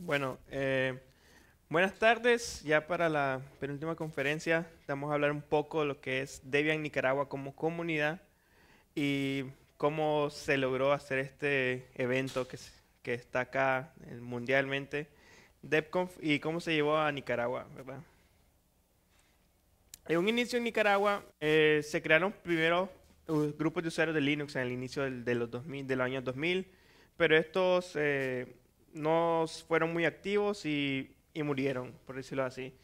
Bueno, eh, buenas tardes. Ya para la penúltima conferencia vamos a hablar un poco de lo que es Debian Nicaragua como comunidad y cómo se logró hacer este evento que, que está acá eh, mundialmente, DevConf, y cómo se llevó a Nicaragua, ¿verdad? En un inicio en Nicaragua eh, se crearon primero uh, grupos de usuarios de Linux en el inicio del, de los 2000, del año 2000, pero estos no fueron muy activos y, murieron, por decirlo así.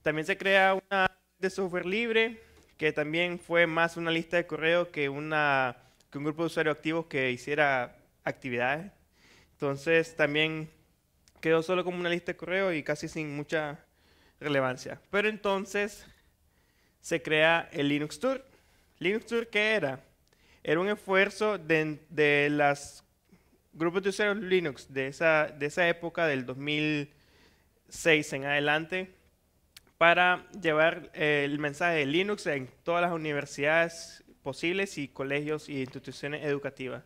También se crea una de software libre, que también fue más una lista de correo que, una, un grupo de usuarios activos que hiciera actividades. Entonces también quedó solo como una lista de correo y casi sin mucha relevancia. Pero entonces se crea el Linux Tour. Linux Tour, ¿qué era? Era un esfuerzo de, de las grupos de usuarios Linux de esa, de esa época, del 2006 en adelante, para llevar eh, el mensaje de Linux en todas las universidades posibles y colegios e instituciones educativas.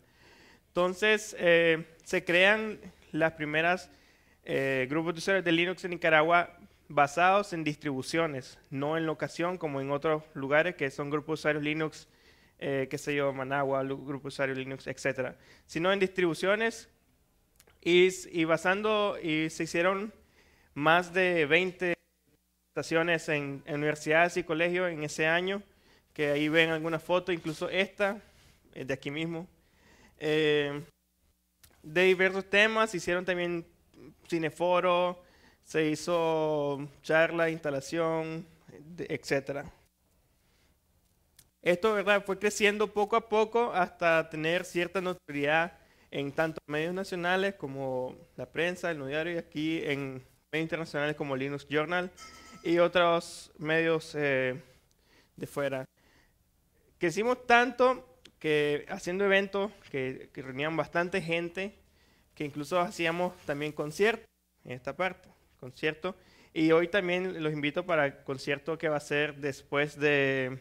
Entonces, eh, se crean las primeras eh, grupos de usuarios de Linux en Nicaragua basados en distribuciones, no en locación como en otros lugares que son grupos de usuarios Linux eh, qué sé yo, Managua, Grupo Usuario Linux, etcétera, Sino en distribuciones y, basando, y se hicieron más de 20 estaciones en, universidades y colegios en ese año, que ahí ven algunas fotos, incluso esta, eh, de aquí mismo. Eh, de diversos temas, hicieron también cineforo, se hizo charla, instalación, etcétera. Esto ¿verdad? fue creciendo poco a poco hasta tener cierta notoriedad en tanto medios nacionales como la prensa, el diario y aquí en medios internacionales como Linux Journal y otros medios eh, de fuera. Crecimos tanto que haciendo eventos que, que, reunían bastante gente, que incluso hacíamos también conciertos en esta parte, conciertos. Y hoy también los invito para el concierto que va a ser después de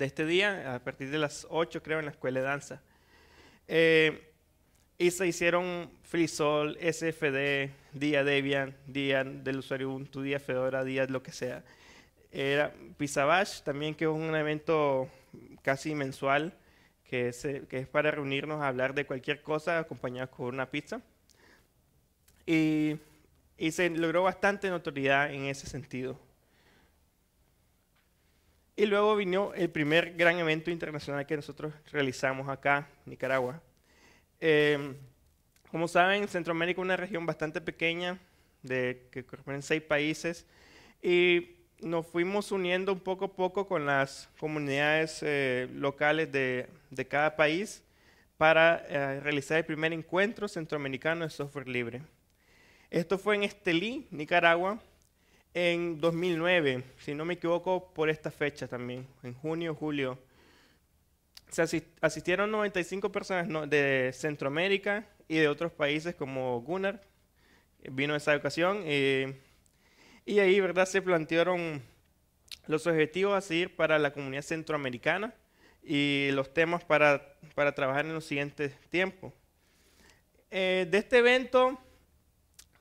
de este día, a partir de las 8 creo, en la escuela de danza. Eh, y se hicieron FreeSol, SFD, Día Debian, Día del usuario Ubuntu, Día Fedora, Día lo que sea. Era bash, también, que es un evento casi mensual, eh, que es, para reunirnos a hablar de cualquier cosa acompañado con una pizza. y se logró bastante notoriedad en ese sentido. Y luego vino el primer gran evento internacional que nosotros realizamos acá, Nicaragua. Em, como saben, Centroamérica es una región bastante pequeña, de, que corresponden seis países, y nos fuimos uniendo un poco a poco con las comunidades eh, locales de, cada país para eh, realizar el primer encuentro centroamericano de software libre. Esto fue en Estelí, Nicaragua, en 2009, si no me equivoco, por esta fecha también, en junio, julio. Se asistieron 95 personas de Centroamérica y de otros países como Gunnar, eh, vino esa ocasión, eh, y ahí, ¿verdad?, se plantearon los objetivos a seguir para la comunidad centroamericana y los temas para, para trabajar en los siguientes tiempos. Eh, de este evento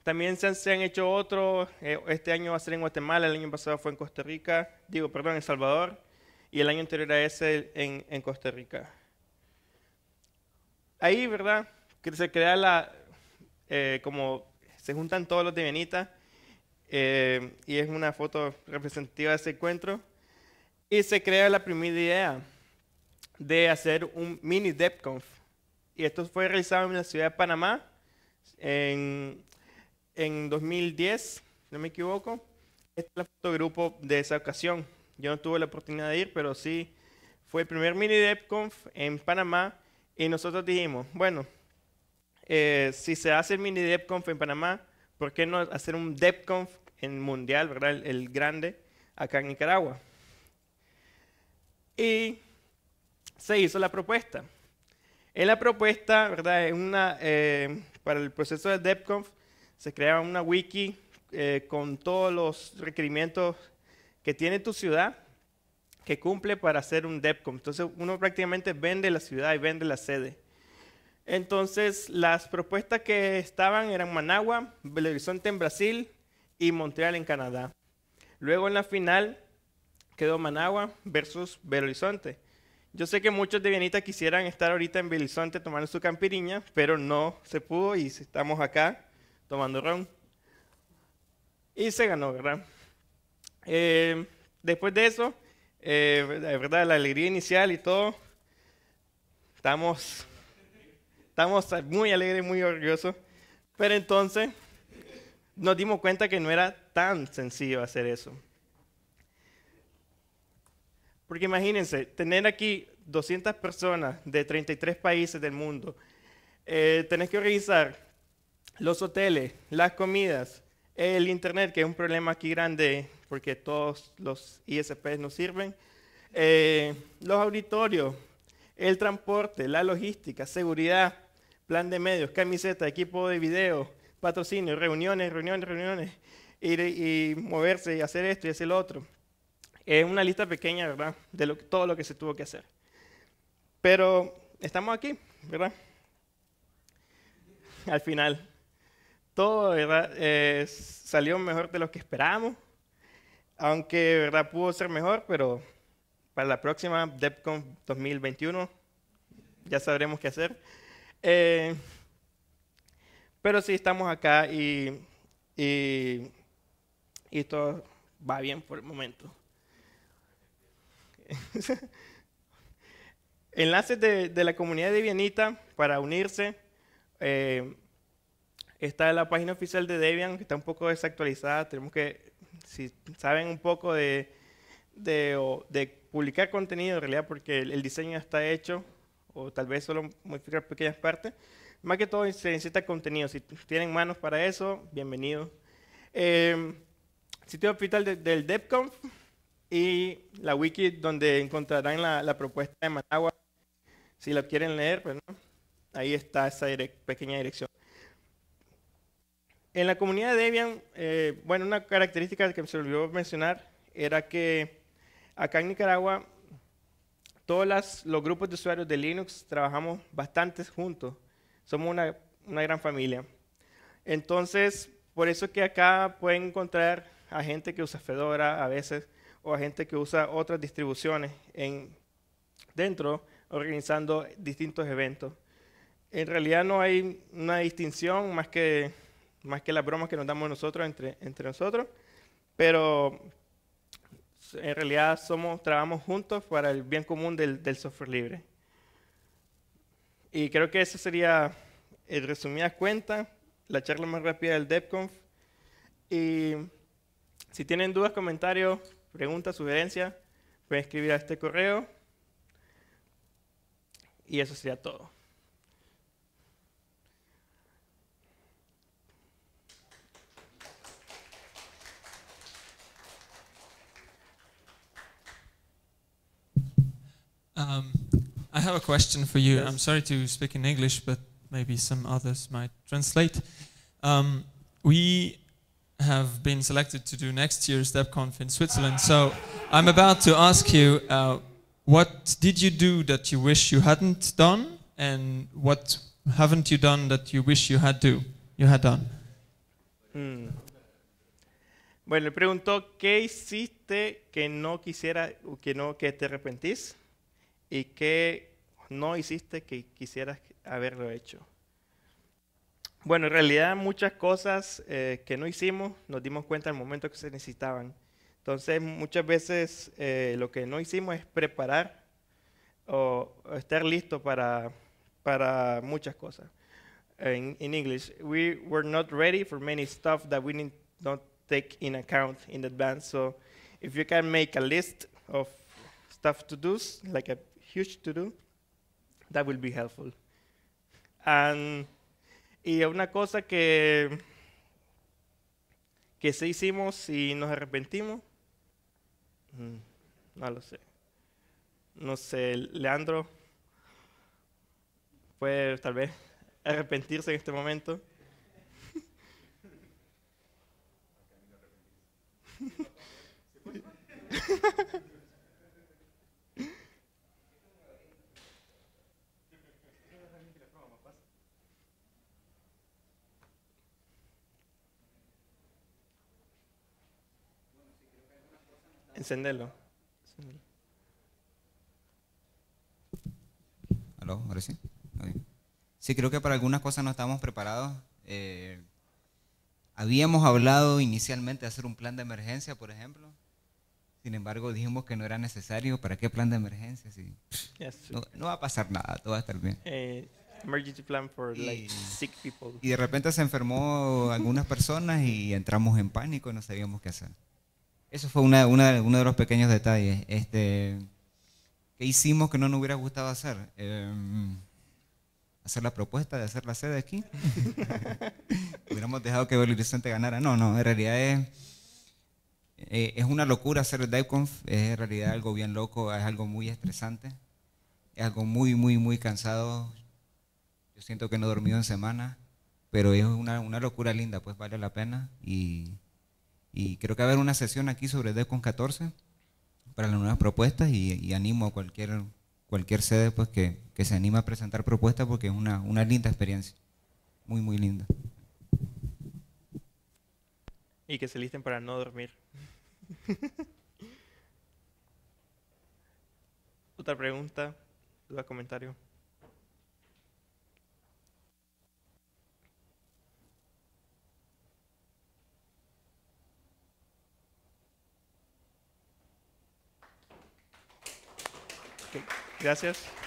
también se han, hecho otros, eh, este año va a ser en Guatemala, el año pasado fue en Costa Rica, digo, perdón, en El Salvador, y el año anterior a ese en, en Costa Rica. Ahí, ¿verdad? Que se crea la, eh, como se juntan todos los de Benita, eh, y es una foto representativa de ese encuentro, y se crea la primera idea de hacer un mini DepConf. Y esto fue realizado en la ciudad de Panamá, en en 2010, no me equivoco. este es el fotogrupo de esa ocasión. Yo no tuve la oportunidad de ir, pero sí fue el primer mini DevConf en Panamá y nosotros dijimos, bueno, eh, si se hace el mini DevConf en Panamá, ¿por qué no hacer un DevConf en mundial, verdad? El, grande acá en Nicaragua. Y se hizo la propuesta. En la propuesta, ¿verdad? Una, eh, para el proceso de DevConf se crea una wiki eh, con todos los requerimientos que tiene tu ciudad que cumple para hacer un DEPCOM. Entonces uno prácticamente vende la ciudad y vende la sede. Entonces las propuestas que estaban eran Managua, Belo Horizonte en Brasil y Montreal en Canadá. Luego en la final quedó Managua versus Belo Horizonte. Yo sé que muchos de Vianita quisieran estar ahorita en Belo Horizonte tomando su campiriña, pero no se pudo y estamos acá tomando ron. Y se ganó, ¿verdad? Eh, después de eso, eh, verdad, la alegría inicial y todo, estamos, estamos muy alegres, muy orgullosos. Pero entonces nos dimos cuenta que no era tan sencillo hacer eso. Porque imagínense, tener aquí 200 personas de 33 países del mundo, eh, tenés que organizar los hoteles, las comidas, el internet, que es un problema aquí grande porque todos los ISPs no sirven, eh, los auditorios, el transporte, la logística, seguridad, plan de medios, camiseta, equipo de video, patrocinio, reuniones, reuniones, reuniones, ir y moverse y hacer esto y hacer lo otro. Es una lista pequeña, ¿verdad? De lo, todo lo que se tuvo que hacer. Pero estamos aquí, ¿verdad? Al final todo, ¿verdad? Eh, salió mejor de lo que esperábamos, aunque, ¿verdad? Pudo ser mejor, pero para la próxima DEPCON 2021 ya sabremos qué hacer. Eh, pero sí, estamos acá y, y, y todo va bien por el momento. Enlaces de, la comunidad de Vianita para unirse. Eh, Está la página oficial de Debian, que está un poco desactualizada. Tenemos que, si saben un poco de, publicar contenido en realidad, porque el, diseño diseño está hecho, o tal vez solo modificar pequeñas partes. Más que todo se necesita contenido. Si tienen manos para eso, bienvenido. Em, sitio oficial del DevConf y la wiki donde encontrarán la, propuesta de Managua. Si la quieren leer, pues, ahí está esa pequeña dirección en la comunidad de Debian, eh, bueno, una característica que se olvidó mencionar era que acá en Nicaragua todos los grupos de usuarios de Linux trabajamos bastante juntos. Somos una, gran familia. Entonces, por eso que acá pueden encontrar a gente que usa Fedora a veces o a gente que usa otras distribuciones en, dentro organizando distintos eventos. En realidad no hay una distinción más que más que las bromas que nos damos nosotros entre, entre nosotros, pero en realidad somos, trabajamos juntos para el bien común del, del software libre. Y creo que eso sería, en resumidas cuentas, la charla más rápida del DevConf. Y si tienen dudas, comentarios, preguntas, sugerencias, pueden escribir a este correo. Y eso sería todo. Um, I have a question for you. Yes. I'm sorry to speak in English, but maybe some others might translate. Um, we have been selected to do next year's DevConf in Switzerland, so I'm about to ask you uh, what did you do that you wish you hadn't done, and what haven't you done that you wish you had do you had done? Hmm. Bueno, preguntó qué hiciste que no quisiera, que no que te arrepentís. y qué no hiciste que quisieras haberlo hecho. Bueno, en realidad muchas cosas eh, que no hicimos nos dimos cuenta al momento que se necesitaban. Entonces muchas veces eh, lo que no hicimos es preparar o, estar listo para, para muchas cosas. En inglés, English, we were not ready for many stuff that we need not take in account in advance. So if you can make a list of stuff to do, like a huge to do, that will be helpful. And, y una cosa que, que sí hicimos y nos arrepentimos, mm, no lo sé. No sé, Leandro puede tal vez arrepentirse en este momento. Encendelo. ¿Aló? ¿Ahora sí? Sí, creo que para algunas cosas no estábamos preparados. Eh, habíamos hablado inicialmente de hacer un plan de emergencia, por ejemplo. Sin embargo, dijimos que no era necesario. ¿Para qué plan de emergencia? No, va a pasar nada, todo va a estar bien. Eh, emergency plan for like sick people. Y de repente se enfermó algunas personas y entramos en pánico y no sabíamos qué hacer. Eso fue uno de los pequeños detalles. Este, ¿Qué hicimos que no nos hubiera gustado hacer? Em, hacer la propuesta de hacer la sede aquí. Hubiéramos dejado que Belo ganara. No, no, en realidad es, eh, es una locura hacer el DiveConf. Es en realidad algo bien loco, es algo muy estresante, es algo muy, muy, muy cansado. Yo siento que no he dormido en semana, pero es una, una locura linda, pues vale la pena y y creo que va a haber una sesión aquí sobre decon 14 para las nuevas propuestas y, animo a cualquier, cualquier sede pues, que, se anime a presentar propuestas porque es una, una linda experiencia, muy, muy linda. Y que se listen para no dormir. Otra pregunta, duda, comentario. Gracias.